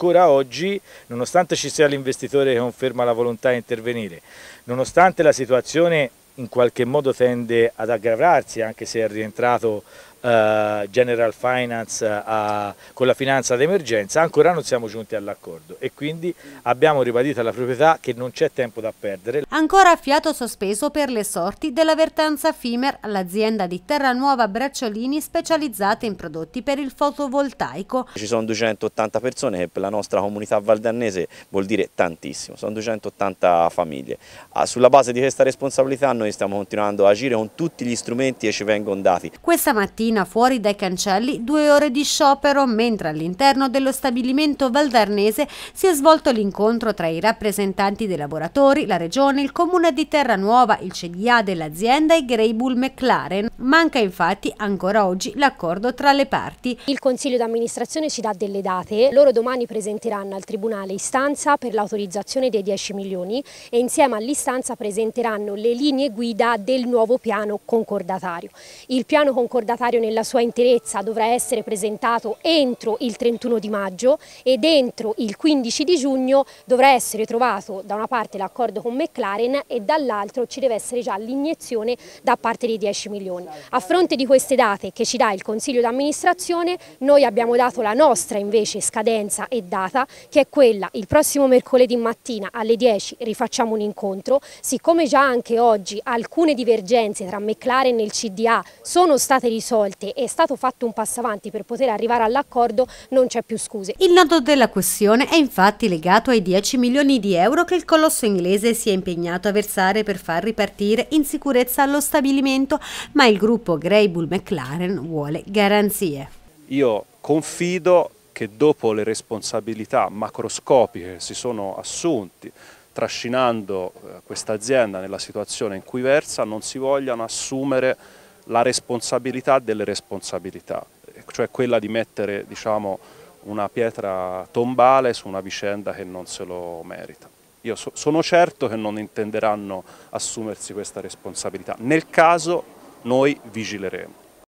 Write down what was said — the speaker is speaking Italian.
ancora oggi, nonostante ci sia l'investitore che conferma la volontà di intervenire, nonostante la situazione in qualche modo tende ad aggravarsi anche se è rientrato eh, General Finance eh, a, con la finanza d'emergenza, ancora non siamo giunti all'accordo e quindi abbiamo ribadito alla proprietà che non c'è tempo da perdere. Ancora fiato sospeso per le sorti della dell'avvertenza FIMER, l'azienda di Terranuova Bracciolini specializzata in prodotti per il fotovoltaico. Ci sono 280 persone che per la nostra comunità valdannese vuol dire tantissimo, sono 280 famiglie. Ah, sulla base di questa responsabilità noi stiamo continuando a agire con tutti gli strumenti che ci vengono dati. Questa mattina mattina fuori dai cancelli due ore di sciopero, mentre all'interno dello stabilimento valdarnese si è svolto l'incontro tra i rappresentanti dei lavoratori, la regione, il comune di Terranuova, il CDA dell'azienda e Greybull McLaren. Manca infatti ancora oggi l'accordo tra le parti. Il consiglio d'amministrazione ci dà delle date, loro domani presenteranno al tribunale istanza per l'autorizzazione dei 10 milioni e insieme all'istanza presenteranno le linee guida del nuovo piano concordatario. Il piano concordatario nella sua interezza dovrà essere presentato entro il 31 di maggio ed entro il 15 di giugno dovrà essere trovato da una parte l'accordo con McLaren e dall'altro ci deve essere già l'iniezione da parte dei 10 milioni. A fronte di queste date che ci dà il Consiglio d'amministrazione noi abbiamo dato la nostra invece scadenza e data che è quella il prossimo mercoledì mattina alle 10 rifacciamo un incontro, siccome già anche oggi alcune divergenze tra McLaren e il CDA sono state risolte volte è stato fatto un passo avanti per poter arrivare all'accordo, non c'è più scuse. Il nodo della questione è infatti legato ai 10 milioni di euro che il colosso inglese si è impegnato a versare per far ripartire in sicurezza lo stabilimento, ma il gruppo Grey Bull McLaren vuole garanzie. Io confido che dopo le responsabilità macroscopiche che si sono assunti trascinando eh, questa azienda nella situazione in cui versa non si vogliano assumere la responsabilità delle responsabilità, cioè quella di mettere diciamo, una pietra tombale su una vicenda che non se lo merita. Io so, sono certo che non intenderanno assumersi questa responsabilità, nel caso noi vigileremo.